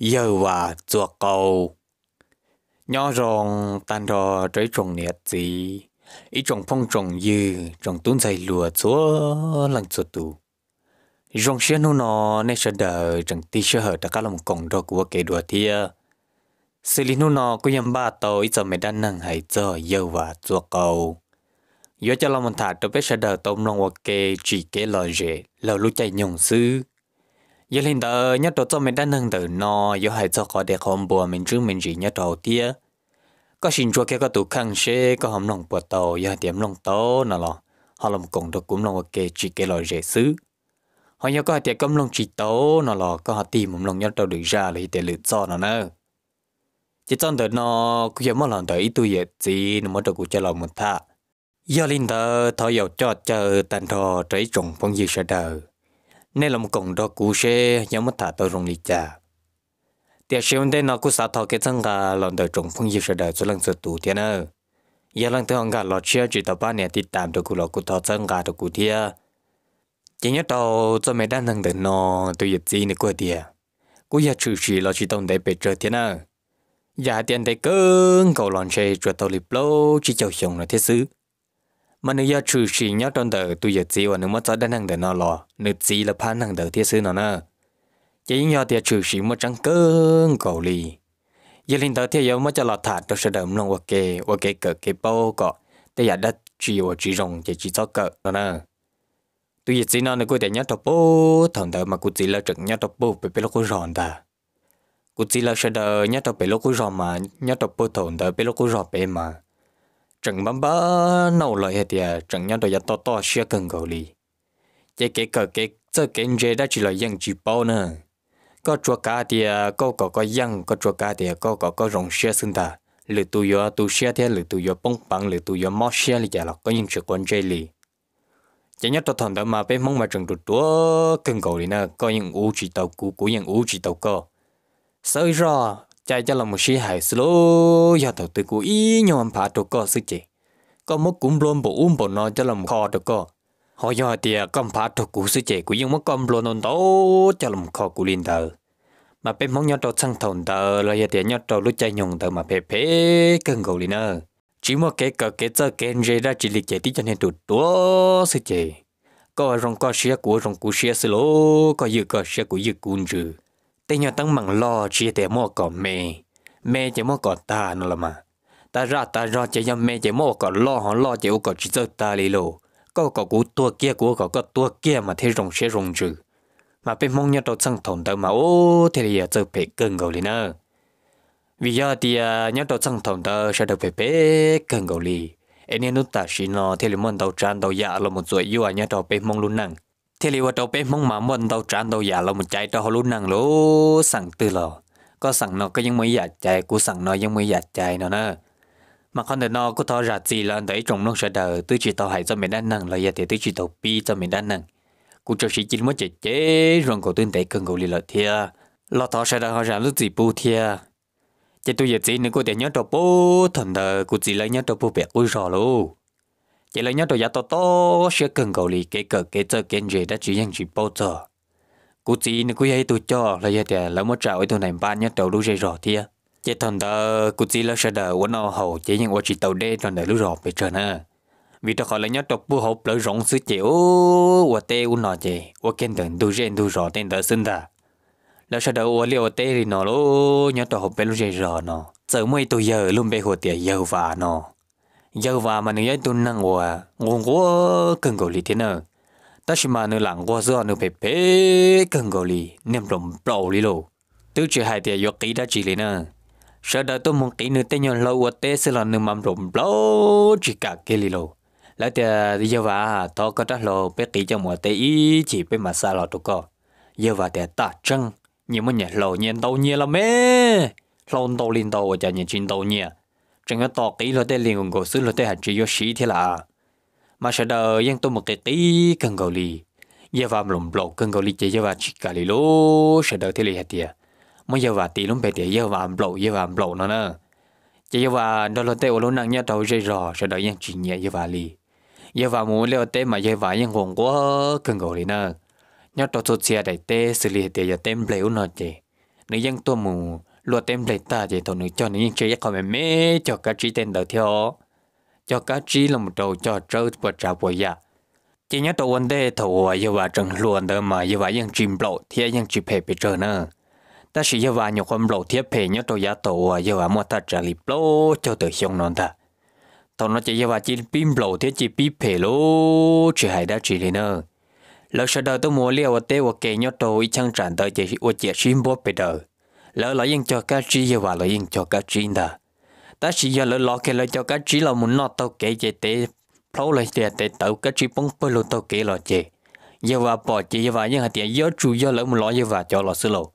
giờ và chuộc cầu nhỏ rong tan rò trái trồng nhiệt gì ý trồng phong trồng dư trồng tuôn dày lùa chúa lăng chuột tù rong xe nu nó nên sẽ đỡ chẳng ti sơ hở đã các lòng cổng đó của kẻ đùa thia xử lý nu nó cũng nhầm ba tàu ít giờ mày đang nâng hãy giờ dâu và chuột cầu do cho lòng mình thả cho bé sẽ đỡ tôm lòng ok chỉ kế lời dễ lời lúc chạy nhung sư giờ linh tờ nhất đầu cho mình đã nâng từ nó giờ hãy cho có để không bùa mình chứ mình chỉ nhất đầu tia có xin cho cái có tụ khăn xe có hầm lòng bùa tàu giờ điểm lòng tàu nè lò họ làm công được cũng lòng ok chỉ cái loại dễ xứ họ nhớ có tiệm cấm lòng chỉ tàu nè lò có họ tìm một lòng nhất đầu được ra là tiệm lựa chọn nó nữa. chỉ trong tờ nó cứ giờ mất lòng tờ ít tôi dễ gì nó mới được cũng cho lòng một tha. giờ linh tờ thôi giờ cho chờ tàn thò trái trồng phong dư sợ đời nên là một cổng đó cú xe nhắm mắt thả tàu rồng đi cha tiệt xe hôm nay nó cú xả thọ cái thằng gà lần đầu trồng phong diệp sẽ đợi cho lần sửa tủ thế nữa giờ lần thứ hàng gà lọt xe chỉ tàu ba nè thì tạm được cú lọt cú thọ thằng gà được cú thia chỉ nhớ tàu cho mấy đàn thằng đừng nó tôi giật gì nữa cú thia cú giờ trừ chỉ lọt chỉ tông để bể chơi thế nữa giờ tiền để cưng cầu lọt xe chuột tàu lip lâu chỉ chào xong là thế xứ mà nếu giờ trừ chỉ nhớ trong tờ tôi giờ chỉ và nếu mà cho đến hàng tờ nó lò nếu chỉ là phan hàng tờ thiết sự nào nè chỉ nhớ thì trừ chỉ mất trắng cơn cầu lì giờ linh tờ thì giờ mất cho lò thả tôi sẽ đầm lòng ok ok cỡ cái bao cọ để giờ đất chỉ và chỉ rồng chỉ chỉ cho cỡ nào. nè tôi giờ chỉ nó nếu cô để nhớ tập bố thằng tờ mà cô chỉ là trực nhớ tập bố bị bị nó cô ròn ta cô chỉ là sẽ đờ nhớ tập bị nó cô ròn mà nhớ tập bố thằng tờ bị nó cô ròn bề mà chẳng bấm bơ nấu lại hết tiệt chẳng nhau đòi to to xe cần gầu lì chế cái cờ cái chơi cái dê đã chỉ là dân chỉ bao nè có chua cá tiệt có có có dân có chua cá tiệt có có có rồng xe xưng ta lử tu yo tu xe thế lử tu yo bông bằng lử tu yo mò xe lì chả là có những sự quan dê lì chế nhất tôi thằng đó mà bé mong mà chẳng được đúa cần cầu lì nè có những u chỉ tàu cũ của những u chỉ tàu co sợi ra chạy cho là một sĩ hải slo giờ thật từ của ý nhau anh phá đồ co sức chế, có mất cúm luôn bộ uống bộ nó cho là một kho đồ co họ giờ thì cầm phá đồ của sức chế, của những mất cầm luôn non tố cho là một kho của linh tờ mà bên mong nhau trâu sang thầu tờ là giờ thì nhau trâu lúc chạy nhung tờ mà phê phê cân gầu liền ơ chỉ một cái cờ cái chơi cái gì ra chỉ liệt chạy tí cho nên tụt đó sức chế, có rong có xe của rong của xe slo có dự có xe của dự cuốn rồi แต่ยอตั้งมังรอชีแต่มอก่อเมเมจะมอก่อตานั่นละมาตาราตารอจะยังเมจะมอก่อล่อหอนล่อจะอุก่อจิเจตาลีโลก็ก็กูตัวเกี้ยกูก็ก็ตัวเกี้ยมาเทรงเชรงจือมาเป็นมองยอดสังถมเติมมาโอ้เทเรียเจอเปกเกิงเกาหลีเนอะวิยาเดียยอดสังถมเติมเชดเปเปเกิงเกาหลีเอ็นยนุตาชินอเทเลมอนเตาจานเตายาลมุนสวยยัวเนี่ยเตาเป็นมองลุนนั่ง thế liệu tàu bé mong mà mình tàu tràn tàu giả lòng một trái chạy tàu luôn năng lố sẵn từ lò có sẵn nó có những mới giả trái, của sẵn nó những mới giả trái nó nè mà con đến nó có thọ ra gì là để trong nó sẽ đờ tứ chỉ tàu hải cho mình đang năng là giờ thì tứ chỉ tàu pi cho mình đang năng cũng cho sĩ chính mới chạy chế rồi cổ tuyên để cần cầu lì lợi thia lo thọ sẽ đờ họ ra lúc gì bu thia chỉ tôi giờ gì nữa cô để nhớ tàu bố thần đờ cô chỉ lấy nhớ tàu bố bẹt ui rò luôn chỉ là nhớ đồ giá to to sẽ cần cầu lì cái cờ cái chơi cái gì đã chỉ dành chỉ bao giờ cú chỉ nó cú hay tụi cho là giờ để lỡ mất trả ở tụi này ba nhớ đầu lúc dây rõ thia chỉ thằng đó cú chỉ là sẽ đỡ uốn ao hậu chỉ những uốn chỉ tàu đê thằng đỡ lúc rõ về trời nè vì tôi khỏi là nhớ đọc bu hộp lỡ rộng sứ chỉ ô uốn tê u nọ chỉ uốn kén đường tụi dây tụi rõ tên đỡ sinh ra là sẽ đỡ uốn liều tê thì nó lô nhớ đọc hộp bên lúc dây rõ nó giờ mới tụi giờ luôn bê hồ tiệt giờ và nó giờ và mà nếu tôi năng quá, ngon quá cần gọi lý thế nào ta chỉ mà nuôi làng quá giờ nuôi bể bể cần gọi lý ném rồng bầu lý lô tôi chỉ hai tiền do kỹ đã chỉ lý nè sau đó tôi muốn kỹ nơi tên nhau lâu quá tết sẽ là nơi mắm rồng bầu chỉ cả cái lý lô lại thì giờ và tôi có đất lô bể kỹ cho mọi tết ý chỉ bể mà xa lọ tụ co giờ và để ta chân, nhưng mà nhà lô nhìn đầu nhẹ lắm mê lon đầu liền đầu ở nhà nhìn trên đầu nhẹ chẳng có tỏ kỹ lo tê liền còn gỗ xứ lo tê hạt chỉ do sĩ thế là mà sợ đờ yên tôi một cái tí cần gầu lì giờ vào lồng lột cần gầu lì chỉ giờ vào chỉ cả lì lố sợ đờ thế lì hạt tiệt mới giờ vào tí lắm bề tiệt giờ vào lột giờ vào lột nó nè chỉ giờ vào đó lo tế ô lô năng nhá đầu dây rò sợ đờ yên chỉ nhẹ giờ vào lì giờ vào muốn leo tế mà giờ vào yên còn quá cần gầu lì nè nhá đầu tôi xe đại tê xử lý hạt tiệt giờ tem lều nó chế, nếu yên tôi muốn luật tem lấy ta thì thôi nữa cho nên chơi không mẹ mẹ cho cá trí tên đầu theo cho cá trí là một đầu cho trâu và trà bồi ya dạ. chỉ nhớ tàu vấn đề thầu yêu và trần luôn đó mà yêu và những và ยัง chìm lộ chim hẹp bị chơi nữa ta chỉ yêu và nhiều con lộ thiết hẹp nhớ tàu giá tàu yêu và mua ta trả lì lộ cho tự hiong non ta tàu nó chỉ yêu và chỉ bim lộ thiết chỉ pin hẹp lô chỉ hay đã chỉ đi nữa lỡ sau đó tôi mua liều và tê và kề nhớ tàu ý chẳng tràn tới chỉ và chỉ chim bố bị đời lỡ lỡ yên cho cá trí giờ và lỡ yên cho cá trí đó ta chỉ giờ lỡ lỡ cái lỡ cho cá trí là muốn nó tàu kế chế tế phâu lại tiền tế tàu cá trí bông bơi luôn tàu kế lỡ chế giờ và bỏ chế giờ và nhưng hạt tiền giờ chủ giờ lỡ muốn lỡ giờ và cho lỡ sư lầu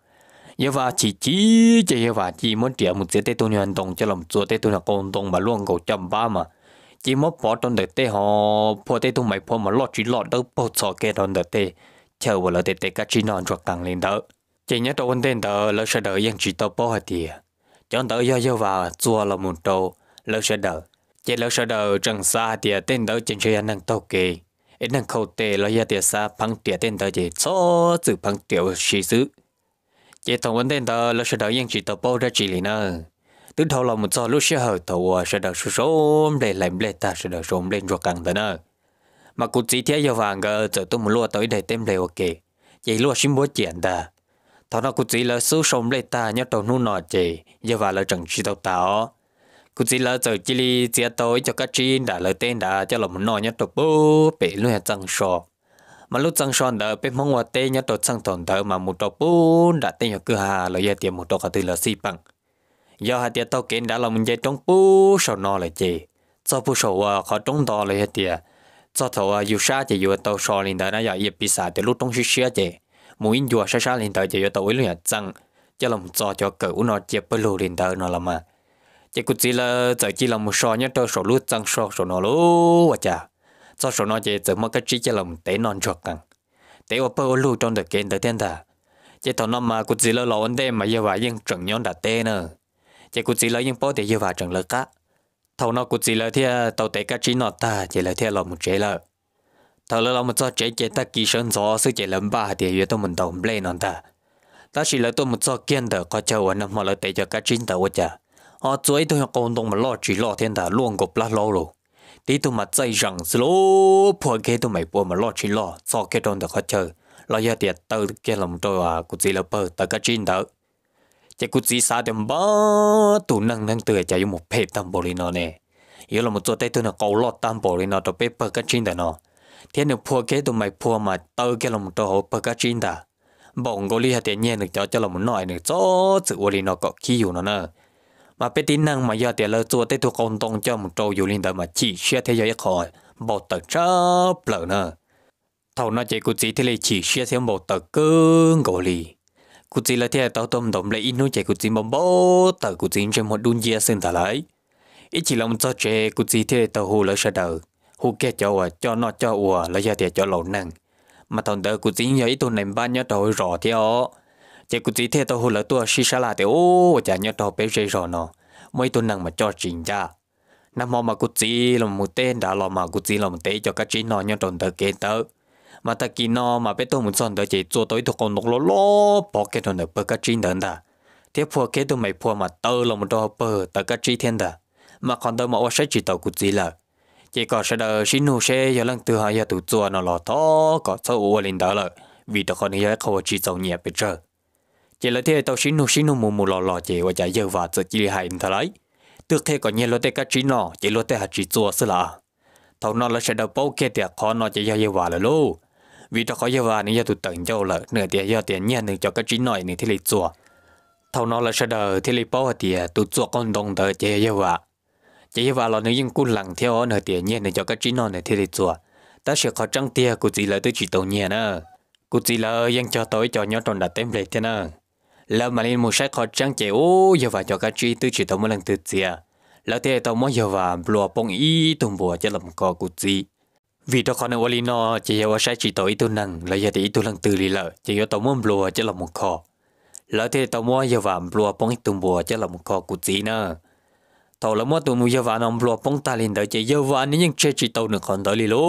giờ và chỉ chỉ chế giờ và chỉ muốn tiền một chế tế tôi hành động cho làm chúa tế tôi là con đồng mà luôn cầu chăm ba mà chỉ muốn bỏ trong đợt tế họ bỏ tế tôi mày bỏ mà lọt chỉ lọt đâu bỏ sọ kế trong đợt tế chờ vào lỡ tế tế cá trí non cho tăng lên đó chỉ nhớ tôi tên tờ lỡ sẽ đợi dân chỉ tàu bó hả tìa chọn tờ do do vào chua là một tàu lỡ sẽ đợi chỉ lỡ sẽ đợi trần xa tìa tên tờ trên chơi năng tàu kì ít năng khâu tề lỡ ra tìa xa phăng tìa tên tờ chỉ số từ phăng tiểu sĩ xứ chỉ thằng vấn tên tờ lỡ sẽ đợi dân chỉ tàu bó ra chỉ lý nữa tứ thâu là một do lúc sẽ hở thầu sẽ đợi số số để làm lệ ta sẽ đợi số lên ruột căng tờ nữa mà cụ chỉ thấy do vàng gờ tôi muốn lúa tới để tên lệ ok chỉ lúa xin bố chuyện ta thọ nó cũng chỉ là số sống lấy ta nhớ đầu nu nọ chị giờ vào là trần chi tàu tàu cũng chỉ là giờ chỉ li chia tối cho các chị đã lời tên đã cho là muốn nọ nhớ đầu bố bị luôn là trăng sọ mà lúc trăng sọ đỡ bị mong hoa tê nhớ đầu trăng thòn đỡ mà một đầu bố đã tên nhớ cửa hà lời giờ tiền một đầu cả từ là si bằng giờ hạt tiền tàu kiện đã là mình dây trong bố sầu nọ là chị cho bố sầu khó trong đó lời tiền cho thầu dù xa chỉ dù tàu sọ lên đó nó giờ yếp bị xả thì lúc trong suy xía chị mỗi in chùa sa sa lên tới chỉ cho tàu ấy luôn là chăng cho lòng cho cho cửu nó chia bơ lù lên tới nó là mà chỉ cũng chỉ là giờ chỉ là một so nhớ tôi số lút chăng số số nó lú và chả cho số nó chỉ giờ mất cái chỉ cho lòng tế non chuột căng tế ở bơ lù trong được kiện tới thiên thà chỉ thằng nó mà cũng chỉ là lâu anh đêm mà yêu vài nhưng trận nhon đã tê nữa chỉ cũng chỉ là những bó thì giờ vài trận lợt cá thầu nó cũng chỉ là theo tàu tế cái chỉ nó ta chỉ là theo lòng một chế lợi thở lâu lâu mà cho trẻ trẻ ta kỳ sơn sự trẻ lớn thì yếu tôi mình đồng lên non ta ta chỉ là tôi một cho kiên thở có chờ nó mà lại để cho cá chín thở quá chả họ chuối tôi học công đồng mà lo chỉ lo thiên thở luôn gục lát lâu rồi tí tôi mà dây rằng lô phua kia tôi mày phua mà lo chỉ cái đồng thở có chờ thì tao kia lòng tôi à cũng chỉ là bơ tao cá chín thở chỉ cũng sao dem ba tụ năng năng tựa chạy một phép tam bồ lên nó nè yếu là một chỗ tay tôi là cầu lo tam bồ lên thế được phua kế tụi mày phua mà tơ cái lòng tơ hồ bơ cá chín ta bọn goli hạt tiền nhiên được cho cho lòng nói được cho sự uli nó có khi nó nè mà bé tin năng mà giờ tiền lỡ chua tới tụi công tông cho một trâu dù linh đời mà chỉ xe thế giới khỏi bỏ tật chớp lợ nè thầu nó chạy cụ chỉ thế này chỉ xe xem tật cứng cương li, cụ chỉ là thế tao tôm đồng lấy in nó chỉ cụ chỉ bông bó tờ cụ chỉ trên một đun dìa sinh thả lại ít chỉ lòng cho chạy cụ chỉ thế tao hồ lỡ sợ đời hú kia cho cho nó cho ủa là giờ thì cho lẩu nặng mà thằng đỡ cụ chỉ nhớ ít tuần này ba nhớ đầu rõ thì ó chỉ cụ chỉ thế tôi hồ lỡ tua xí xả là thì ô chả nhớ đầu bé rơi rõ nó mấy tuần nằng mà cho chính ra năm hôm mà cụ chỉ là một tên đã lo mà cụ chỉ là một tên cho các chỉ nó nhớ đầu đỡ kế tới. mà ta kỳ nó mà biết tôi muốn son đỡ chỉ cho tôi thuộc con nục lỗ lỗ bỏ cái thằng đỡ bơ các chỉ đỡ ta tiếp phù kế tôi mày phù mà tớ là một đôi bơ tớ các chỉ thiên ta mà còn tớ mà ô sẽ chỉ tao cụ chỉ là chỉ có sẽ đợi xin nô xe giờ lần từ hai giờ tụ tua nó lò to có sâu ua linh đó lợi vì đó còn nhớ khâu chỉ giàu nhẹ bây giờ chỉ là thế tàu xin nô xin nô mù mù lò lò chỉ và chạy giờ và giờ chỉ hai anh thấy tước thế có nhớ lo tê cá chỉ nọ chỉ lo tê hạt chỉ tua xí là tàu nó là sẽ đợi bao kia tiệt khó nó chỉ giờ giờ và là lô vì đó có giờ và nên giờ tụt tận châu là nửa tiệt giờ tiền nhẹ nửa cho cá chỉ nọ nửa thì lấy chùa tao nó là sẽ đợi thì lấy bao tiệt tụt tua con đông đợi chỉ giờ và chỉ vào lo những cú lằng theo nơi tiền nhiên để cho các trí non này thiết để chùa ta sẽ khó trăng tia cụ chỉ là tới chỉ tàu nhẹ nữa cụ chỉ là dân cho tới cho nhau tròn đặt tem lệ thế nữa là mà lên một sách khó trăng chạy ô giờ vào cho các trí tới chỉ tàu một lần từ chia là thế tàu mới giờ vào lùa bông y tùng bùa cho làm cò cụ chỉ vì đó khó nên vali nó chỉ giờ vào sách chỉ tàu ít tu năng là giờ thì ít tu năng từ lì lợ chỉ giờ tàu muốn lùa cho làm một cò là thế tàu mới giờ vào lùa bông y tùng bùa cho làm một cò cụ chỉ nữa tàu là mua tụi mua vào nông lúa bông ta liền tới chỉ dơ vào nên những chơi chỉ tàu được còn tới lì lố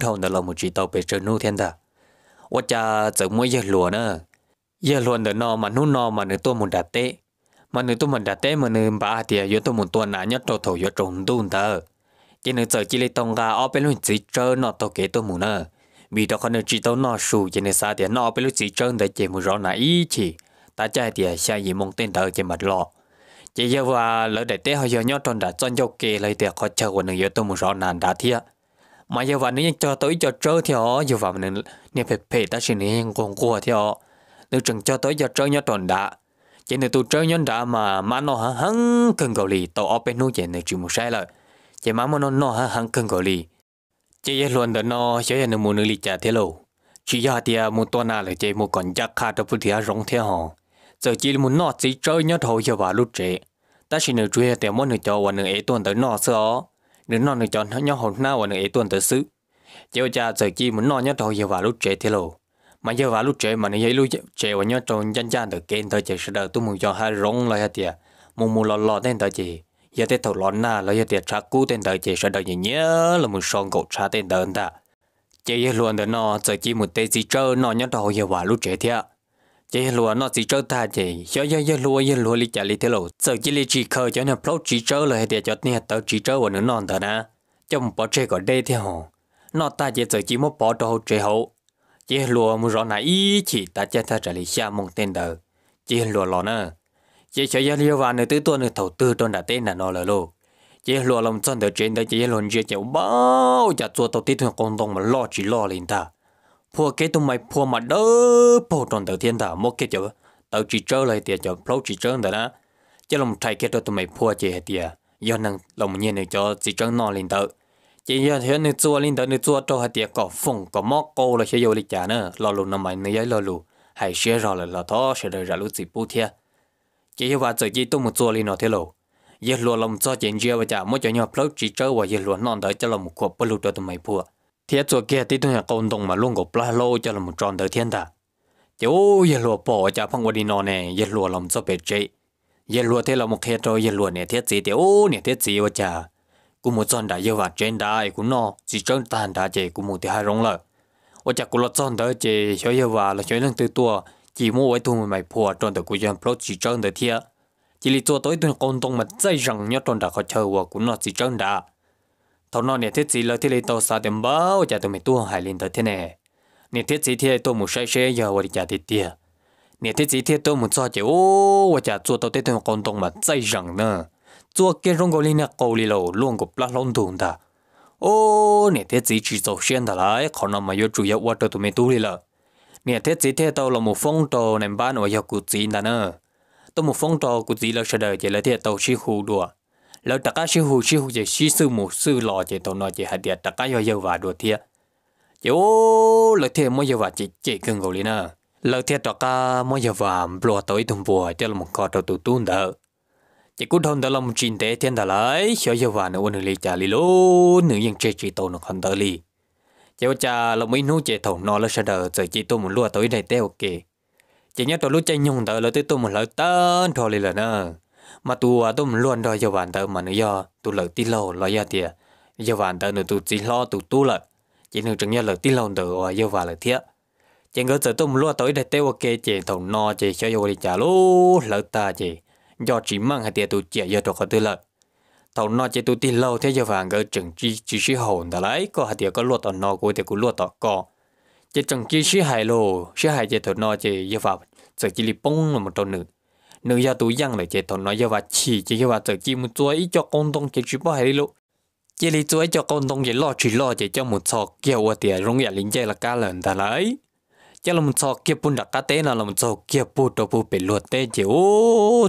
thầu đó là một chỉ tàu về chơi nu thiên ta quá cha giờ mua dơ lúa nữa giờ lúa nữa nò mà nu nọ mà nữa tôi muốn đặt tê mà nữa tôi muốn đặt tê mà nữa bà thì à, giờ tôi muốn tuần nã à, nhất tàu thầu giờ trồng tuôn ta chỉ nữa giờ chỉ lấy tông gà ở bên luôn chỉ chơi nọ tàu kế tôi muốn nữa vì đó còn chỉ tàu nọ sù chỉ nữa sao thì à, nọ bên luôn chỉ chơi để chỉ một rõ nãy chỉ ta chơi thì sai gì mong tên tàu chỉ mặt lọ chỉ giờ và lỡ để tế họ giờ nhau tròn đã chọn cho kề lấy tiền họ chờ của nương giờ tôi muốn rõ nàn đã thiệt mà giờ và nếu cho tới cho chơi thì họ giờ và mình nên phải phải ta xin nên còn cua thì họ nếu chừng cho tới cho trơ nhau tròn đã chỉ nếu tôi trơ nhau đã mà mà nó hăng hăng cần gọi lì tàu open bên núi chỉ nếu chỉ một sai lời chỉ mà nó nó hăng hăng cần gọi lì chỉ giờ luôn đó nó giờ nên muốn lì trả thế lâu chỉ giờ thì muốn tuần nào là chỉ muốn con chắc khá đó phải thì rong theo họ giờ chỉ muốn nó chỉ chơi nhau thôi giờ và lúc chơi ta chỉ nửa truy tiểu môn nửa cho và nửa ấy tuần tới nọ sơ nửa nọ nửa cho nhau hồn na và nửa ấy tuần tới xứ chiều cha giờ chi muốn nọ nhau thôi giờ vào lúc trẻ thế lộ mà giờ vào lúc trẻ mà nửa ấy lúc trẻ và nhau tròn chân chân được kênh tới chỉ sẽ đợi tôi muốn cho hai rong lại hết tiệt mù mù lò lò tên tới chỉ giờ tới thầu lò na lo hai tiệt tra cú tên tới chỉ sẽ đợi nhớ là muốn son cột tra tên tới ta chỉ giờ luôn tới nọ giờ chi muốn tới gì chơi nọ nhau thôi giờ vào lúc trẻ thiệt chỉ lúa nó chỉ trâu ta chỉ cho cho cho lúa cho lúa lý trả lý thế lộ sợ chỉ lý chỉ khơi cho nên plot chỉ trâu là để cho nia tớ chỉ trâu và nữa non thở nè trong bỏ chơi có đây thế hồ nó ta chỉ sợ chỉ một bỏ đồ chơi hậu chỉ lúa muốn rõ này ý chỉ ta chết ta trả lý xa mong tên đời chỉ lúa lọ nè chỉ cho cho liêu vào nữa tứ tuần nữa thầu tư tuần đã tên là nó là lô chỉ lúa lòng chân đời trên đời chỉ lúa chơi chịu bao chặt chuột tàu tít thuyền công đồng mà lo chỉ lo lên ta พวกเกตุไม่พวกมาเด้อพวกตอนเตอเทียนถามกเกจอเตอจีเจอเลยเตียจอพลอจีเจอแต่นะจะลงไทยเกตุตัวไม่พวกเจเตียย้อนนั่งลงเนี่ยในจอจีเจอนอนลินเตอจีย้อนเห็นในจัวลินเตอในจัวโตเตียก็ฟงก็มอกโกเลยเชียวลิจาเนอรอลุนน้ำมันเนยรอลุให้เชียรอเลยรอท้อเชียรอลุจีปูเทียจีว่าจะจีตุ้มจัวลินอเทโลเยลัวลมจอเจนเจียวว่าจะมอจะย้อนพลอจีเจอว่าเยลัวนอนเตอจะลงขวบปลุกตัวตัวไม่พวก thế cho kia tí thôi công đồng mà luôn có bla lô cho là một tròn tới thiên ta chú giờ lùa bỏ cho phong qua đi nọ nè giờ lùa lòng cho bể chế giờ lùa thế là một khe rồi giờ lùa nè thiết gì tiêu nè thiết gì vậy cha cũng một tròn đã yêu và trên đại cũng nọ chỉ trơn tàn đã chế cũng một thứ hai rong lợ ở cha cũng là tròn tới chế cho yêu và là cho năng từ tua chỉ mua với thùng mày phùa à, tròn tới cũng dân pro chỉ trơn tới thiệt chỉ là cho tới tuần công đồng mà dây rằng nhớ tròn đã khó chơi và cũng nọ chỉ trơn đã thằng nó nè thiết gì là thiết lấy tàu xa tiền bao chả tụi mình tu hải liên tới thế nè nè thiết gì thiết tôi một sai xe giờ và đi thiết tiền nè thiết gì thiết tôi một cho chả ô và chả 做到 thế thằng con tông mà dây rằng nữa 做 cái rong gọi lên cầu lì lầu luôn của plát lông thùng ta ô nè thiết gì chỉ dầu xe ta lại khó nó mà yêu chủ yếu qua tới tụi mình tu đi là nè thiết gì thiết tôi là một phong trào nền bán và yêu cụ gì ta nữa tôi một phong trào cụ gì là sẽ đợi chỉ là thiết tàu chỉ hù đùa lỡ tất cả sư hữu sư hữu chỉ sư sư mù sư lò chỉ tàu nói chỉ hạt địa tất cả do dâu và đồ thiệt chỉ ô lỡ thiệt mới dâu và chỉ chỉ cần gọi lên à lỡ thiệt tất cả mỗi dâu và lùa tới thùng bùa cho là một con đầu tụt tuôn đỡ chỉ cú thông đó là một chuyện tế thiên đà lấy sợ dâu và nữa nữa lì trả lì lô nữ nhân chơi chỉ tàu nó còn tới lì chỉ ô cha là mấy nô chỉ thùng nó là sẽ đỡ rồi chỉ tôi muốn lùa tới này tế ok chỉ nhớ tôi lúc chơi nhung đỡ lỡ tới tôi một lỡ tên thôi lì là nữa mà tu à tôi luôn đòi giờ bạn tớ mà nữa do tôi lợi tí lâu lo giờ tiệt giờ bạn tớ nữa tôi chỉ lo tôi tu lợi, chỉ nên chẳng nhớ lợi tí lâu nữa và giờ và lợi thiệt chỉ có giờ tôi luôn tới để tiêu ok chỉ thằng no chỉ cho vô đi trả lú lỡ ta chỉ do chỉ mang hai tiệt tôi chỉ giờ tôi có tư lợ thằng no chỉ tôi tí lâu thế giờ vàng ngỡ chẳng chỉ chỉ sĩ hồn đã lấy có hai tiệt có luôn thằng no của tiệt cũng luôn thằng co chỉ chẳng chỉ sĩ hài lô sĩ hài chỉ thằng no chỉ giờ vào sẽ chỉ li bông là một trâu nữa นื้อยาตัวยังเลยเจตอนน้อยยาว่าฉีเจยว่าเจอจีมุจัวอีจอกงตงเจจีบ่ให้ลูกเจลีจัวอีจอกงตงเจล่อฉีล่อเจเจ้ามุจอกเกี่ยวว่าเตียรงอยาลินเจละกาเหลินตาไหลเจ้าลมุจอกเกี่ยวปุ่นดักกาเต้นะลมุจอกเกี่ยวปุ่นตัวปุ่นเป็นลวดเต้เจโอ้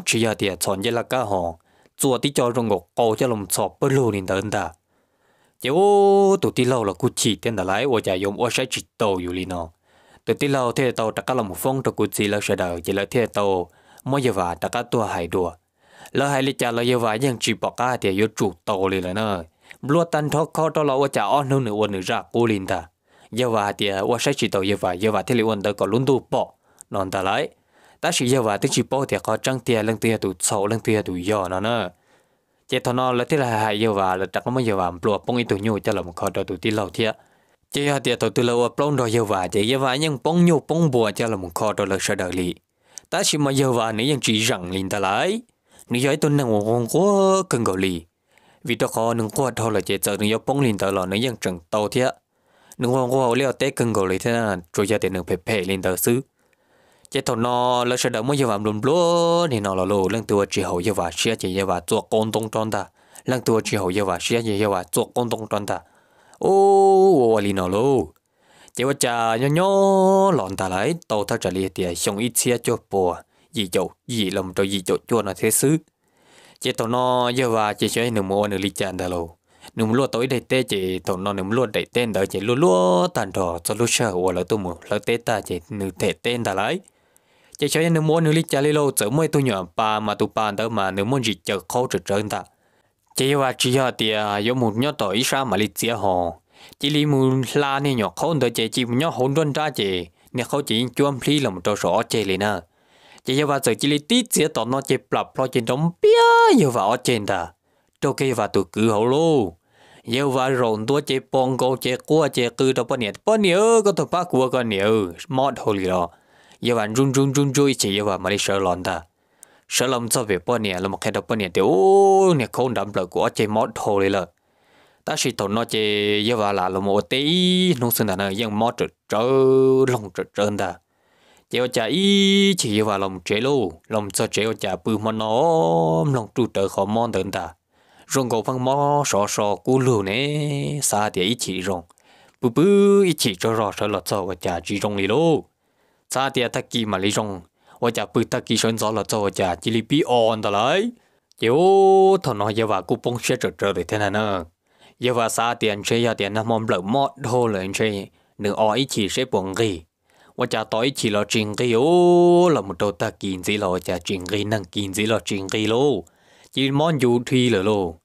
ชียาเตียสอนเจละกาหองจัวที่จอรงกโกเจ้าลมุจอกเปิดลูนินเดินตาเจ้าตัวที่เราเรากูฉีเต้นแต่ละไอว่าจะยมว่าใช้จิตโตอยู่ลีนอตัวที่เราเทโตตะกะลมฟงตะกูจีเราเสดาเจละเทโต mỗi giờ vả đã cả tua hải đùa lỡ hai lý cha lỡ giờ vả nhưng chỉ bỏ cả thì yếu chủ tàu liền là nơi lúa tan thóc khó đó là ô cha on hơn nữa ra cô liền ta giờ vả thì ô à, sẽ chỉ tàu giờ vả giờ vả thì liền ôn tới còn lún tu bỏ non ta lại ta chỉ giờ vả tức chỉ bỏ thì có trăng tiền lăng tiền tụ sầu lăng tiền tụ giò nó nữa chế thọ nó là thế là hai giờ vả là chắc nó mới giờ vả lúa bông ít tụ nhồi cho là một khó đó tụ tí lâu thiệt chỉ hạt tiệt tụi lâu bông đồ yêu vả chỉ yêu vả nhưng bông nhu bông bùa cho là một kho đồ lực sợ đời lý ta chỉ mà giờ và nãy yang chỉ rằng linh ta lại nãy giờ tôi của ngồi quá cần gọi lì vì đó khó nâng qua thôi là chế giờ nãy giờ bông linh ta là nãy yang chẳng tàu thế nâng qua qua leo té cần gọi lì thế là rồi giờ để nâng phê phê linh ta xứ chế thằng nó là sẽ đỡ mới giờ và luôn luôn thì nó là lù lần từ chỉ hậu giờ và xia chỉ giờ và 做工东装的 lần từ chỉ hậu giờ và xia giờ và 做工东装的哦我理 nó luôn chỉ có cha nhỏ nhỏ lòn ta lại tàu thao trả lời thì xong ít xe cho bùa gì chỗ gì lầm cho gì chỗ cho nó thế xứ chỉ tàu nó giờ và chỉ chơi nửa mùa nửa ly chàn ta lâu nửa mùa tối đầy tê chỉ tàu nó nửa mùa đầy tên đó chỉ luôn luôn tàn trò cho lúc sợ của lỡ tụm lỡ tê ta chỉ nửa thể tên ta lại chỉ chơi nửa mùa nửa ly chàn lâu chở mấy tụi nhỏ pa mà tụi pa đó mà nửa mùa gì chờ khâu trở trơn ta chỉ và chỉ họ thì có một nhớ tàu ít xa mà lịch chia hòn chỉ li mù la nè nhỏ khó đợi chị chỉ nhỏ hỗn đơn ra chị nè khó chỉ chuông phi làm một trò sổ chị liền nè à. chị giờ vào chỉ li tít sẽ tỏ nó chị lập lo trên đống bia giờ vào ở trên ta trâu kia vào tụi cứ hậu lô giờ vào rộn tua chị bong cô chị cua chị cứ đâu bao nhiêu bao nhiêu có tụi ba cua có nhiều mót hồ lì đó giờ vào run run run run chị giờ vào mà đi sợ lòn ta sợ lòng sao về bao nhiêu là một cái đâu bao nhiêu thì ô nè không đậm lời của chị mót hồ lì rồi ta chỉ tổ nó chỉ giờ vào là một tí nông sinh là dân mót trở trở lòng trở trở ta chế cha ý chỉ giờ vào lòng chế lô lòng cho chế cha bự mà nó lòng trụ trở khó mòn đơn ta rong cầu phăng mò sò sò cú lù nè xa thì ý chỉ rong bự bự ý chỉ cho rõ sợ lọt cho và cha chỉ rong lì lô xa thì ta kỳ mà lì rong và cha bự ta kỳ sơn gió lọt cho và cha chỉ lì bi on ta lấy chế ô thằng nó giờ vào cú bông xe trở trở để thế này nữa giờ và xa tiền chơi giờ tiền nó mong lỡ mót đô lên chơi nửa ở ý chỉ sẽ buồn gì và cha tối chỉ là chuyện gì ô là một đầu ta kinh gì là cha chuyện gì năng kinh gì là chuyện gì lô chỉ món dù thi lỡ lô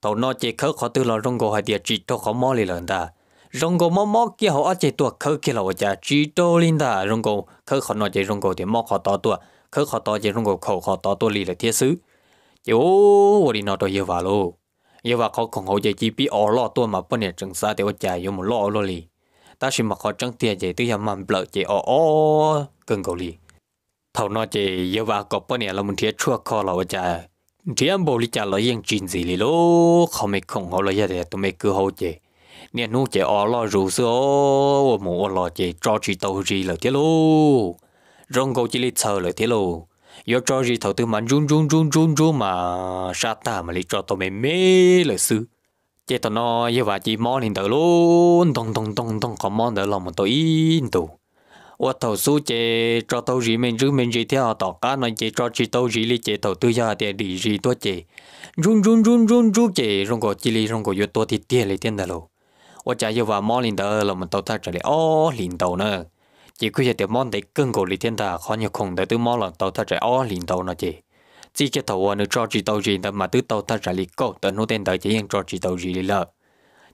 tàu nó chỉ khớ khó từ lo rong gò hai tiền chỉ to khó mò lì lần ta rong gò mò mò kia họ ở chỉ tua khớ kia là cha chỉ to linh ta rong gò khớ khó nói chỉ rong gò thì mò khó to tua khớ khó to chỉ rong gò khẩu khó to tua lì là thiết sứ chỉ ô đi nó to nhiều vào lô ยว่าเขาของเขาใจจีพอ๋อล่อตัวมาปนเนี่ยจังซาแต่ว่าใจยมล่อล่อลีตาชิมาเขาจังเตียใจตัวยามันเปล่าใจอ๋อเกินเกาหลีเท่านอใจเยว่าก็ปนเนี่ยเราเหมือนเทียชั่วคอเราใจเทียมบริจาคเรายังจีนสีลีลูเขาไม่ของเขาเลยแต่ตัวไม่กู้เขาใจเนี่ยนู้ใจอ๋อล่อรู้ซึ่งโอหมูอ๋อลอใจจอจีโตจีเลยเทียลูร้องเกาหลีเอเลยเทียลู yo cho gì thầu tư mà run run run run run mà sa ta mà lấy cho tao mày mê lời sư chế tao nó như vậy chỉ món hiện tại luôn tông tông tông tông còn món đỡ lòng mà tôi in tù ô thầu số chế cho tao gì mình rú mình gì theo à, tao cá nói chế cho chị tao gì lý chế thầu tư ra tiền đi gì tôi chế run run run run run chế rong có chỉ lý rong có yo tôi thì tiền lấy tiền đó luôn ô chả như vậy món hiện tại lòng mà tao ta trở lại ô hiện tại nữa chỉ cứ giờ tiểu món để cưng cổ lý thiên thà khó nhiều khủng để tứ món là tàu thật trái ó liền tàu nó chỉ chỉ cái tàu anh cho chỉ tàu gì mà tứ tàu thật trái lý cổ tớ nô tên tớ chỉ yên cho chỉ tàu gì lý lợ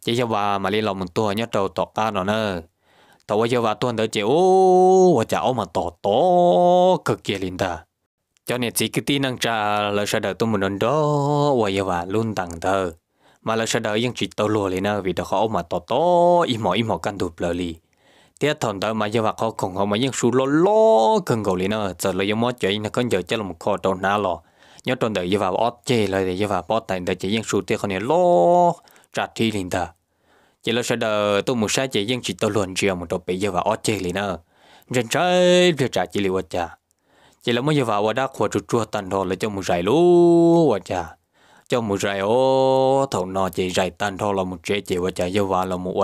chỉ cho bà mà lý lòng mình tua nhất tàu tọt ta nó nơ tàu cho bà tuần tớ chỉ ô và chả mà tọt to cực kỳ liền thà cho nên chỉ cái tin năng trả là sẽ đợi tôi mình đó và giờ bà luôn tặng thờ mà là sẽ đợi yên chỉ tàu lùa lên nơ vì tớ khó mà tọt to ít mỏ ít mỏ căn đụp lợ liền tiếc thằng đó mà giờ vào khó cùng họ mà vẫn số lỗ lo cần gọi liền nó giờ lấy mất chơi nó còn giờ chơi là một khó đồ nã lo nhớ trốn đời giờ vào ót chơi lại để giờ vào bót tại để chỉ vẫn số tiếc không này lỗ trả thi liền ta chỉ là sẽ đờ tôi muốn sai chơi vẫn chỉ tôi luận chuyện một trò bị giờ vào ót chơi liền chơi trả chỉ chỉ là là là giờ vào vào cho cho giải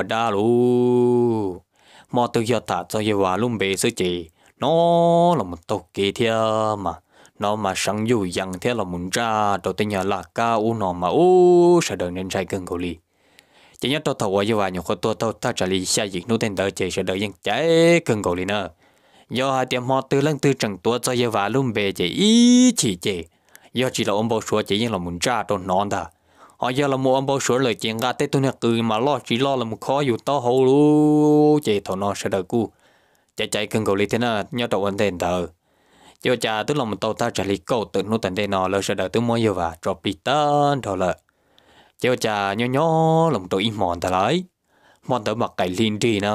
đó luôn mà tự giờ thả cho yêu hòa luôn bề sư chị nó là một tổ kỳ thia mà nó mà sáng dù dặn thế là muốn ra đầu tiên nhờ là ca u nó mà u sẽ đợi nên trái cưng cầu lì chỉ nhớ tôi thầu yêu hòa nhiều khó tôi tôi ta trả lì xa dịch nút tên đợi chị sẽ đợi dân trái cưng cầu lì nữa do hai tiệm họ từ lần từ trần tua cho yêu hòa luôn bề chỉ ý chỉ chị do chỉ là ông bố số chỉ nhưng là muốn ra tôi non ta họ giờ là một ông bao số lời chuyện ra tết tôi nhạc cười mà lo chỉ lo là một khó dù to hầu lu chạy thò nó sẽ đợi cu chạy chạy cần cầu lý thế nào nhớ đầu anh tiền thờ giờ cha tức là một tàu ta trả lý cầu tự nô tận đây nó lời sẽ đợi tôi mua giờ và drop đi tên thò lợi giờ cha nhớ nhớ lòng tôi im mòn thà lấy mòn tới mặt cày liền đi nè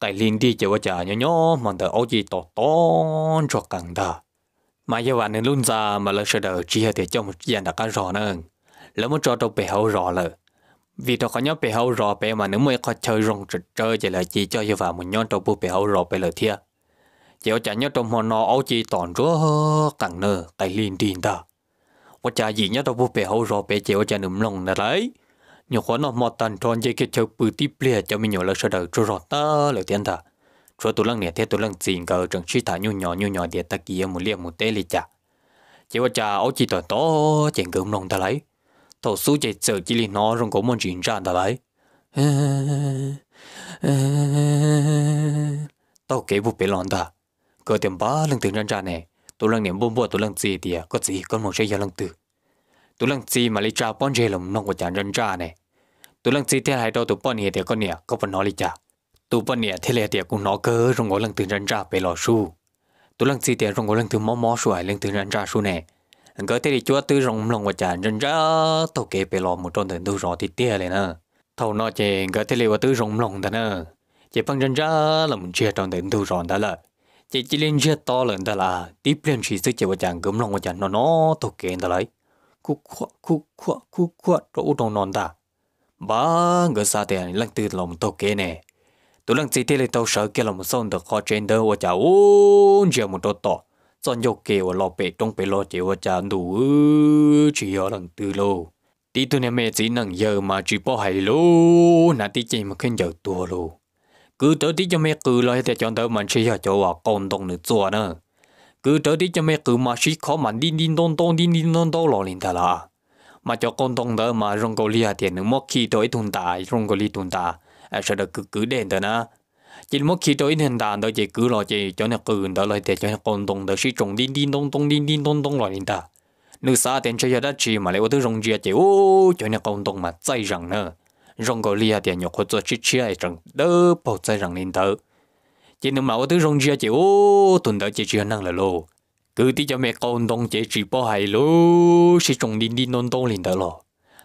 cày liền đi giờ cha nhớ nhớ mòn tới áo gì to to cho càng thà mà giờ bạn nên luôn ra mà lời sẽ đợi chỉ hay để cho một dạng đã cá rõ nè lỡ muốn cho tôi bè hậu rõ lờ vì tôi có nhau bè hậu rõ bè mà nếu mới có chơi rong trịch chơi vậy là chỉ cho như vậy một nhau tôi bu bè hậu rõ bè lờ thia chỉ có chả nhau tôi mà nó áo chỉ toàn rúa cẳng nơ cái liền điên ta có chả gì nhau tôi bu bè hậu rõ bè chỉ có chả nấm lòng nè đấy nhiều khó nó mò tàn tròn dây cái chơi bự tiếp lìa cho mình nhỏ là sợ đời cho rõ ta lời thiên ta cho tôi lăng này thế tôi lăng tiền cờ chẳng chi thả nhu nhỏ nhu nhỏ để ta kia một liệp một tê lì chả chỉ có chả áo chỉ toàn to chẳng cơm lòng ta lấy thầu số chạy chờ chỉ liền nó rong cổ môn chuyện ra đã lấy tao kể vụ bể lòn ta cơ tiệm ba lần từng ra ra này tôi lăng niệm bông bùa tôi lăng gì thì à, có gì con một sẽ giờ lăng từ tôi lăng gì mà lấy trả bón rê lồng nong của chàng rân ra này tôi lăng gì thế hai đâu tôi bón nhẹ thì con nhẹ có phần nó lấy cha tôi bón nhẹ thế lẹ thì cũng nó cơ rong cổ lăng từng ra ra bể lò su tôi lăng gì thì à, rong cổ lần từ mò mò suy lần từng ra ra su này có thể đi chúa tư rộng lòng và chả nên ra tàu kế về lò một trong thần tư rõ thì tia này nè thầu nó chỉ có thể là tư rộng lòng thế nè chỉ bằng nên ra là một chia trong thần tư rõ đó là chỉ chỉ lên chia to lên đó là tiếp lên chỉ sức chỉ của chàng gấm lòng của chàng nó nó tàu kế đó lấy cú khoa cú khoa cú khoa chỗ trong non ta ba người xa tiền lăng tư lòng tàu kế nè tôi lăng chỉ thế là tàu sợ kia lòng một sông được khó trên đâu của chả ôn chia một chỗ to จนยกเกวลอเปตรงไปรอเจวจานดูเชียหลังตือโลตีตัวเนี่ยเมจีนังเยอะมาจีป่อไฮโลนาตีจีมาขึ้นเยอะตัวโล คือตัที่จะไม่กูลอยแต่จอนเธอมันชียจะว่าก่อนตรงหนึ่งจัวเนอะเจอตที่จะไม่กูมาชิคอมันดินดินตนตนดินดินตนโตหล่อลินตาละมาจากคงตรงเดิมมารงโกเลียเตียนหนึ่งมอคีโตัวทุนตายรงโกลีทุนตาเอเสด็จคือคืเด่นเถอะนะ chỉ một khi tôi hiện đàn đó chỉ cứ lo chỉ cho nó cứ đó lại để cho nó còn đông đó chỉ trồng đinh đinh đông đông đinh đinh đông đông lại hiện tại nước xa tiền chơi đã chỉ mà lại có tôi rong chia chỉ ô cho nó còn đông mà dây rằng nữa rong có lia tiền nhục hoặc chỉ chia rằng đỡ bỏ dây rằng hiện tại chỉ nếu mà có tôi rong chia chỉ ô tuần đó chỉ chia năng là lô cứ tí cho mẹ còn đông chỉ chỉ bỏ hay lô chỉ trồng đinh đinh đông đông hiện tại rồi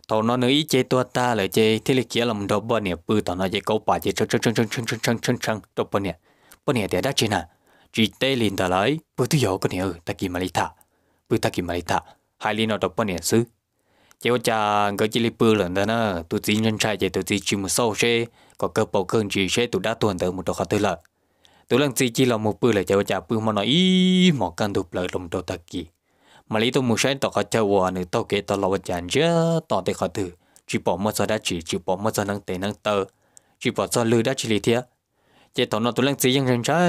tàu nó nơi chế tua ta lại chế thế là kia là một đồ bò nè bự ừ, tàu nó chế câu bà chế chăng chăng chăng chăng chăng chăng chăng chăng chân đồ bò nè bò nè để đã chế nè chỉ tê liền ta lấy bự thứ yếu cái nè ừ ta kìm mà lấy thả bự ta kìm mà lấy thả hai liền nó đồ bò nè xứ chế cha cái chế lấy bự lần đó nè tụi chỉ nhân trai chế tụi chỉ chim sâu chế có cơ bầu cơn chỉ chế tụi đã tuần tới một đồ khó tới lợ tụi lần chỉ chỉ là một bự là chế cha bự mà nó ý mỏ căn đục lợi lòng đồ ta kì มาลีตัวมใชัต่อเขาเจ้าวัวหนึ่งโตเกตตลอดวันจันทร์เจ้าต่อเต็กเขาื่นจีบอมมาซาดจีจีบอมมาซาดังเตนังเตอจีบอมซาลือดัชลีเทียเจตอนนั้นตัวเล็กสียังเรียนใช้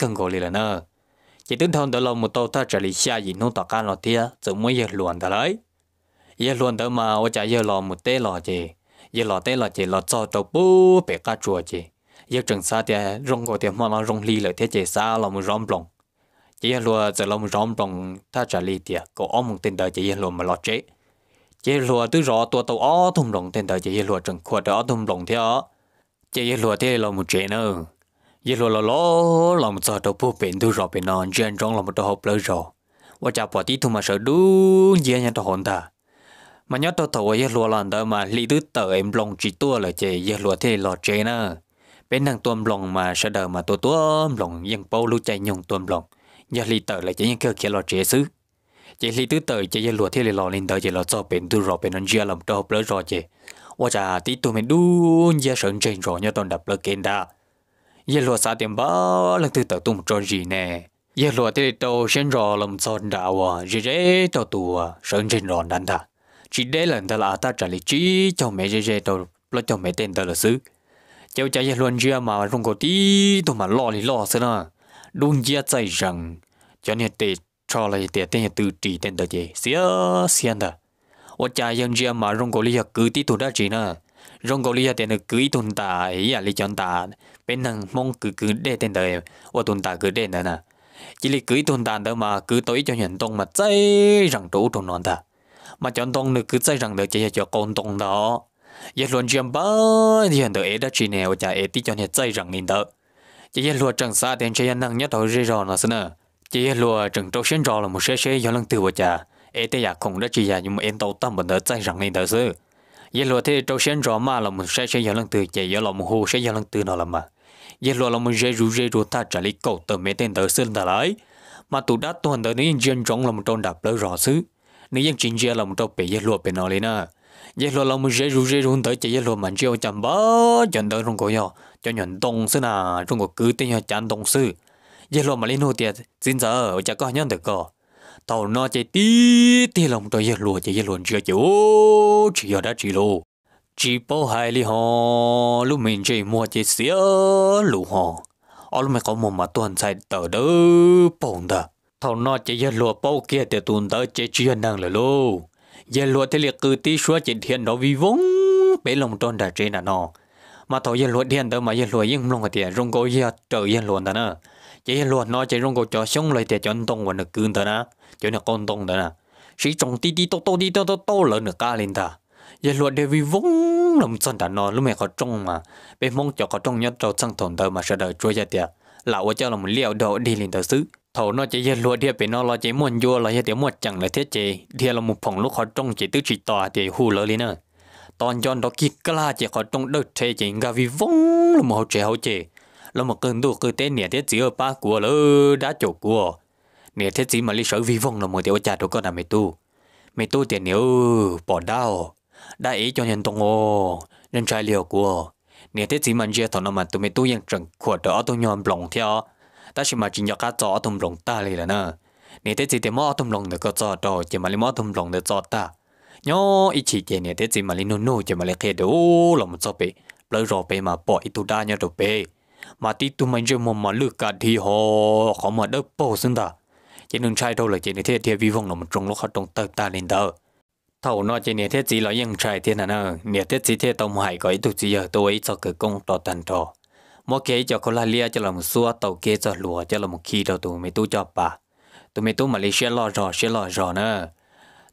กังโกลีละเนอเจตุนทอวเราอมุโตท่าจะลีเชียยินุต่อการหลอดเทียจะไม่ยืดหลวนเท่าไรยืดหลวนเดิมมาว่าจะยืดหลอมุเตหล่อเจยืดหล่อเตหล่อเจหล่อจอดปูเปกัดจัวเจยืดจังซาเตะร่งโกเตะมาลารงลีเลยเทียเจซาหลาอมุร้องปลง chỉ lùa giờ lòng rõm rồng ta trả li tiệt à, có ông một tên đời chỉ lùa mà lọt chế chỉ lùa tứ rõ tua tàu ó thùng rồng tên đời chỉ lùa trừng khuya đó thùng rồng theo chỉ lùa thế lòng một chế nữa chỉ lùa lò lò lòng một giờ đầu bút biển tứ rõ biển non trên trong lòng một đầu hộp lơ rồi và chả bỏ tí thùng mà sợ đu dễ nhà tàu hồn ta mà nhớ tàu tàu ấy lùa lần đó mà li tứ tờ em lòng chỉ tua là chỉ lùa thế lọt chế nữa bên thằng tuôm lòng mà sợ đời mà tua tuôm lòng dân bao lưu chạy nhung tuôm lòng giờ lì tờ là chỉ những cái kia lo chế xứ chỉ lì tứ tờ chỉ giờ lùa thế là lo lên tờ chỉ lo cho bền tu rồi bền anh chia làm đâu bỡ rồi chỉ và chả tí tụi mình đu giờ sớm trên rồi nhớ toàn đập lơ kén đã giờ lùa xa tiền bao lần thứ tờ tụi mình cho gì nè giờ lùa thế tàu sen rồi làm cho đạo à giờ dễ tàu tù à sớm trên rồi đánh ta chỉ để lần ta là ta trả lời chỉ cho mẹ dễ dễ tàu lo cho mẹ tiền tờ là xứ cháu cháu giờ luôn chưa mà không có tí tụi mà lo thì lo xứ nào luôn gia chạy rằng cho nên để cho lại để tên từ chỉ tên đó gì xia xia đó ở cha dân gia mà rong cổ lia cứ tí tụi đó chỉ nè rong cổ lia tên cứ ít tụi ta ấy à lý chọn ta bên năng mong cứ cứ để tên đời ở tụi ta cứ để nữa nè chỉ là cứ tụi ta đó mà cứ tối cho nhận tông mà chạy rằng trụ tụi nó ta mà chọn tông được cứ chạy rằng được chỉ cho con tông đó giờ luôn chiêm bao thì hiện đời ấy đã chỉ nè ở cha ấy tí cho nhận chạy rằng nên đó chỉ yên lùa chẳng xa đến chỉ yên năng nhất đầu rì rò nó xin à chỉ yên lùa chẳng trâu xuyên rò là một xe xe do lăng từ vào chả ế tê yạc dạ, không đã chỉ yạc dạ, nhưng mà em tàu tâm bình đỡ chạy rằng này đỡ sư yên lùa thế trâu xuyên rò mà là một xe xe do lăng từ chỉ do là một hồ xe do lăng từ nó là mà yên lùa là một rê rú rê rú ta trả lý cầu tờ mấy tên đỡ xin đỡ lại mà tụ đã tuần đỡ nếu yên rong là một trâu đạp lỡ rò sư nếu yên chính yên là một trâu bể yên lùa bể nó lên à yên lùa là một rê rú rê rú đỡ chỉ yên lùa mà chiêu chầm bó chọn đỡ không có nhau cho nhuận đông sư nà trung quốc cứ tên chán đông sư giờ lo mà lên hồ tiệt xin giờ chả có nhân được cơ tàu nó chạy tí tí lòng tôi giờ lùa chạy giờ lùn chưa chịu chỉ giờ đã chỉ lù chỉ bao hai li họ lúc mình chạy mua chạy xía lù họ ở lúc mày có một mà tuần sai tờ đỡ bổng đó tàu nó chạy giờ lùa bao kia để tuần tới chạy chỉ năng là lù giờ lùa thế liệt cứ tí xóa chạy thiên đó vi vong bể lòng tôi đã trên là nó mà thổi yên luôn điện đó mà yên luôn yên luôn cái tiền rung cổ yên trở yên luôn đó nè chỉ yên luôn nó chỉ rung cổ cho xong lại tiền cho anh tông và nó cưng đó nè cho nó con tông đó nè sĩ trong tí tí tô tô tí tô tô tô lớn nữa cả lên ta yên luôn để vì vung làm chân đó nó lúc mẹ có trong mà bên mong cho có trong nhất trâu sang thằng đó mà sẽ đợi trôi ra tiền lão cho là một liệu đồ đi lên tờ xứ thầu nó chỉ yên luôn đi bên nó là chỉ muốn vua là yên tiếng muốn chẳng là thiết chế thì là một phòng lúc họ trong chỉ tứ chỉ tòa thì hù lớn lên nữa ตอนย้อนดอกกี้กล้าเจ้าต้องเลิกเทจิงกาวิวงลมหัวเจ้าเจ้ลมกันดูคือเต้นเนี่ยเทจีเอป้ากัวเลยด้าจกัวเนี่ยเทจีมาลิเสวิวงลมหัวเจ้าจ่าตัวก็นำไม่ตู้ไม่ตู้เตียนเนี่ยปอดดาวได้เอจอนยันตรงโอนั่นชายเลียวกัวเนี่ยเทจีมันเจ้าถอนมาตัวไม่ตู้ยังจังขวดเดอตัวยอมปลงเที่ยวแต่ชิมาจิงยากาจอตุ้มปลงตาเลยล่ะเนอะเนี่ยเทจีเตมอตุ้มปลงเด็กก็จอดอเจมาลิมอตุ้มปลงเด็กจอดตา nhớ ít chỉ tiền này thế gì mà lên nô nô chỉ mà lên kia đồ làm một số bé lấy rồi bé mà bỏ ít đồ đa nhớ đồ bé mà tí tu mình chưa mà lướt cả thì họ không mà đỡ bỏ xin ta chỉ nên trai thôi là chỉ này thế thì vi vong làm một trong lúc họ trong tơ ta lên tơ thầu nó chỉ này thế gì là yên trai thế nào nè này thế gì thế tông hải có ít đồ gì giờ tôi cho cái công tỏ tàn trò mỗi cái cho con la lia cho làm một xua tàu kia cho lùa cho làm một khi đầu tụi mày tu cho bà tụi mày tu Malaysia lò rõ sẽ lo rõ nữa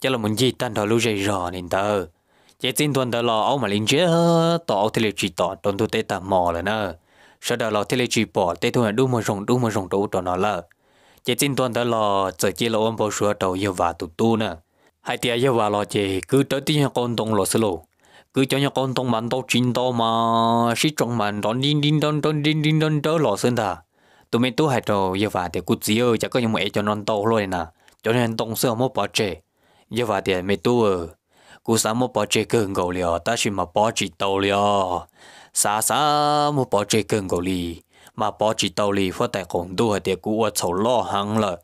chắc là muốn gì tan thở lưu dây rò nên tờ chỉ tin tuần thở lò ông mà linh chế tỏ thì lệ chỉ tỏ tuần tu tế tạm mò là nè sau đó lò thì lệ chỉ bỏ tế thôi đu mà rồng đu mà rồng đu tỏ nó là chỉ tin tuần thở lò giờ chỉ là ông bảo sửa đầu yêu và tụt tu nè hai tia yêu và lò chỉ cứ tới tin nhà con tông lò xí lô cứ cho nhà con tông mặn tàu chín tàu mà sĩ trọng mặn đón đinh đinh đón đón đinh đinh đón đỡ lò sơn thà tụi mình tu hai trò yêu và thì cứ gì ơi chả có những mẹ cho non tàu rồi nè cho nên tông sửa một bỏ trẻ giờ và tiền mấy tu cú sáng một bỏ chơi cơn gầu liò ta chỉ mà bỏ chỉ tàu liò xa xa một bỏ chơi cơn gầu li mà bỏ chỉ tàu li phát tài còn đua thì cú ở sầu lo hăng lợ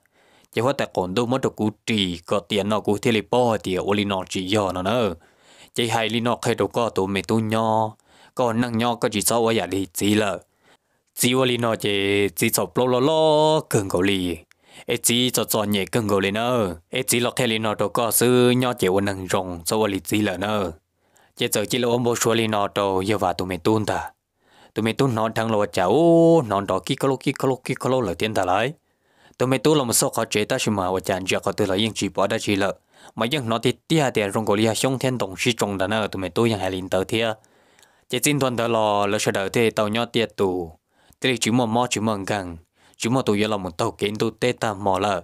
chỉ phát tài còn đua mất được cú trì có tiền nó cú thì li bỏ tiền ô li nọ chỉ giờ nó nữa chỉ hai li nọ khai đầu có tụ mấy tu nho còn năng nho có chỉ sau ở nhà li chỉ lợ chỉ ô li nọ chỉ chỉ sầu lo lo lo cơn gầu li ấy chỉ cho cho nhẹ cưng gọi lên nữa ấy chỉ lọt theo lên nó đồ có sư nho chịu nâng rồng sau lì gì lỡ nữa chỉ giờ chỉ là ông bố xua lên nó đồ giờ vào tụi mình tuôn ta tụi mình tuôn nó thằng lọ cháu nó đó kia calo kia calo kia calo lỡ tiền ta lại tụi mình tuôn là một số khó chế ta xem mà ở chán giờ có từ là yên chỉ bỏ đã chỉ lỡ mà dân nó thì tia thì rồng gọi là xong thiên đồng sĩ trồng đó nữa tụi mình tuôn hàng hải lên tới thia chỉ xin thuần tới lò lỡ sợ đợi thì tàu nho tiệt tù thì chỉ một mò chỉ mừng gần chúng mà tụi giờ là một tàu kiến tụ tê ta mò lờ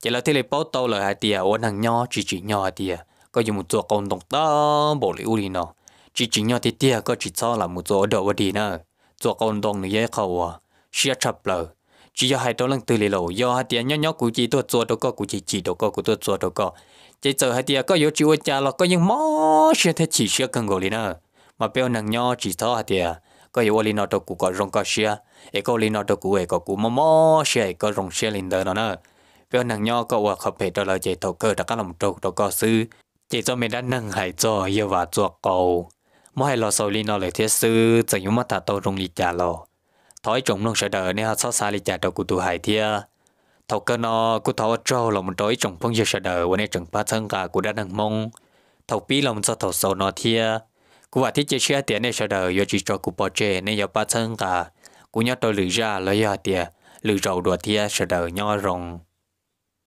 chỉ là thế này bao tàu là hai tia ôn hàng nhỏ chỉ chỉ nhỏ hai tia có dùng một chỗ còn đồng đó bộ lý u đi nó chỉ chỉ nhỏ thì tia có chỉ cho là một chỗ đầu đi nữa chỗ còn đồng này dễ khẩu à xia chập lờ chỉ do hai tàu lăng từ lì lầu do hai tia nhỏ nhỏ cũng chỉ tôi chỗ đó có của chỉ chỉ đó có của tôi chỗ đó có chỉ chờ hai tia có yếu chịu cha là có những mỏ xia thế chỉ xia cần gọi đi nữa mà bèo nàng nhỏ chỉ cho hai tia có yếu linh nó cụ có rong có xia, ấy có linh nó cụ ấy có cụ mò mò xia ấy có rong xe linh đó nó nè về nàng nho có ở khắp hệ trở lại chế thầu cơ đã các lòng trâu đó có sư chế cho mình đã nâng hải cho yêu và cho cầu mỗi hai lò sầu linh nó lại thiết sư chẳng những mắt thả tàu rong đi trả lò thói trồng nông sợ đỡ nên họ xót xa đi trả đầu cụ tụ hải thiê, thầu cơ nó cụ thầu trâu là một đối trồng phong dừa sợ đỡ và nên trồng ba thân cả cụ đã nâng mông thầu pi là một do sầu nó thiê cú vợ thì chơi xe tiền này sau đó yo chỉ cho cú bỏ chơi nên yo ba thân cả cú nhớ tôi lười ra lấy yo tiền lười rầu đùa thì sau đó nhau rồng